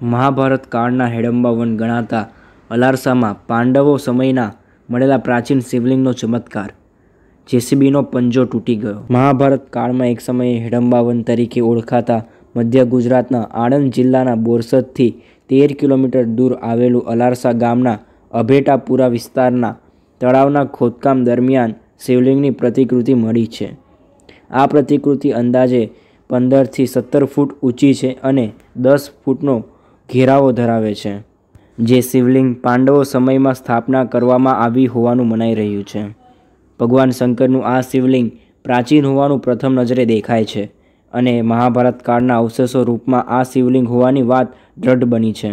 મહાભારત કાળના હેડંબાવન ગણાતા અલારસામાં પાંડવો સમયના મળેલા પ્રાચીન શિવલિંગનો ચમત્કાર જેસીબીનો પંજો તૂટી ગયો મહાભારત કાળમાં એક સમયે હેડંબાવન તરીકે ઓળખાતા મધ્ય ગુજરાતના આણંદ જિલ્લાના બોરસદથી તેર કિલોમીટર દૂર આવેલું અલારસા ગામના અભેટાપુરા વિસ્તારના તળાવના ખોદકામ દરમિયાન શિવલિંગની પ્રતિકૃતિ મળી છે આ પ્રતિકૃતિ અંદાજે પંદરથી સત્તર ફૂટ ઊંચી છે અને દસ ફૂટનો ઘેરાવો ધરાવે છે જે શિવલિંગ પાંડવો સમયમાં સ્થાપના કરવામાં આવી હોવાનું મનાઈ રહ્યું છે ભગવાન શંકરનું આ શિવલિંગ પ્રાચીન હોવાનું પ્રથમ નજરે દેખાય છે અને મહાભારત કાળના અવશેષો રૂપમાં આ શિવલિંગ હોવાની વાત દ્રઢ બની છે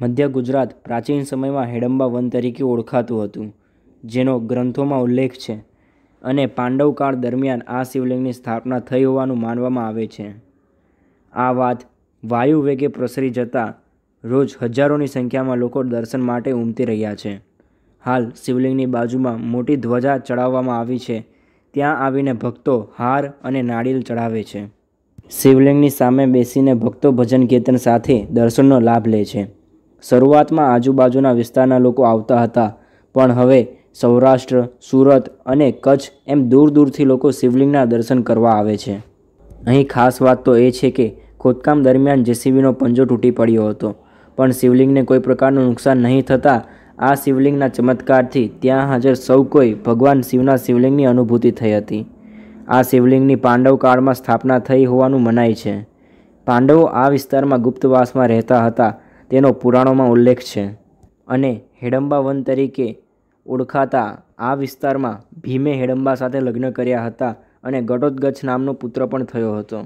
મધ્ય ગુજરાત પ્રાચીન સમયમાં હેડંબા વન તરીકે ઓળખાતું હતું જેનો ગ્રંથોમાં ઉલ્લેખ છે અને પાંડવકાળ દરમિયાન આ શિવલિંગની સ્થાપના થઈ હોવાનું માનવામાં આવે છે આ વાત વાયુ વેગે પ્રસરી જતા રોજ હજારોની સંખ્યામાં લોકો દર્શન માટે ઉમટી રહ્યા છે હાલ શિવલિંગની બાજુમાં મોટી ધ્વજા ચડાવવામાં આવી છે ત્યાં આવીને ભક્તો હાર અને નાળિયેર ચઢાવે છે શિવલિંગની સામે બેસીને ભક્તો ભજન કીર્તન સાથે દર્શનનો લાભ લે છે શરૂઆતમાં આજુબાજુના વિસ્તારના લોકો આવતા હતા પણ હવે સૌરાષ્ટ્ર સુરત અને કચ્છ એમ દૂર દૂરથી લોકો શિવલિંગના દર્શન કરવા આવે છે અહીં ખાસ વાત તો એ છે કે ખોદકામ દરમિયાન જેસીબીનો પંજો તૂટી પડ્યો હતો પણ શિવલિંગને કોઈ પ્રકારનું નુકસાન નહીં થતાં આ શિવલિંગના ચમત્કારથી ત્યાં હાજર સૌ કોઈ ભગવાન શિવના શિવલિંગની અનુભૂતિ થઈ હતી આ શિવલિંગની પાંડવ કાળમાં સ્થાપના થઈ હોવાનું મનાય છે પાંડવો આ વિસ્તારમાં ગુપ્તવાસમાં રહેતા હતા તેનો પુરાણોમાં ઉલ્લેખ છે અને હેડંબા વન તરીકે ઓળખાતા આ વિસ્તારમાં ભીમે હેડંબા સાથે લગ્ન કર્યા હતા અને ઘટોત્ગચ્છ નામનો પુત્ર પણ થયો હતો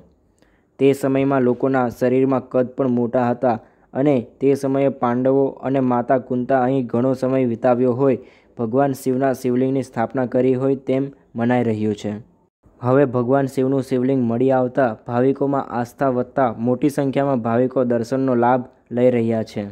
તે સમયમાં લોકોના શરીરમાં કદ પણ મોટા હતા અને તે સમયે પાંડવો અને માતા કુંતા અહીં ઘણો સમય વિતાવ્યો હોય ભગવાન શિવના શિવલિંગની સ્થાપના કરી હોય તેમ મનાઈ રહ્યું છે હવે ભગવાન શિવનું શિવલિંગ મળી આવતા ભાવિકોમાં આસ્થા વધતા મોટી સંખ્યામાં ભાવિકો દર્શનનો લાભ લઈ રહ્યા છે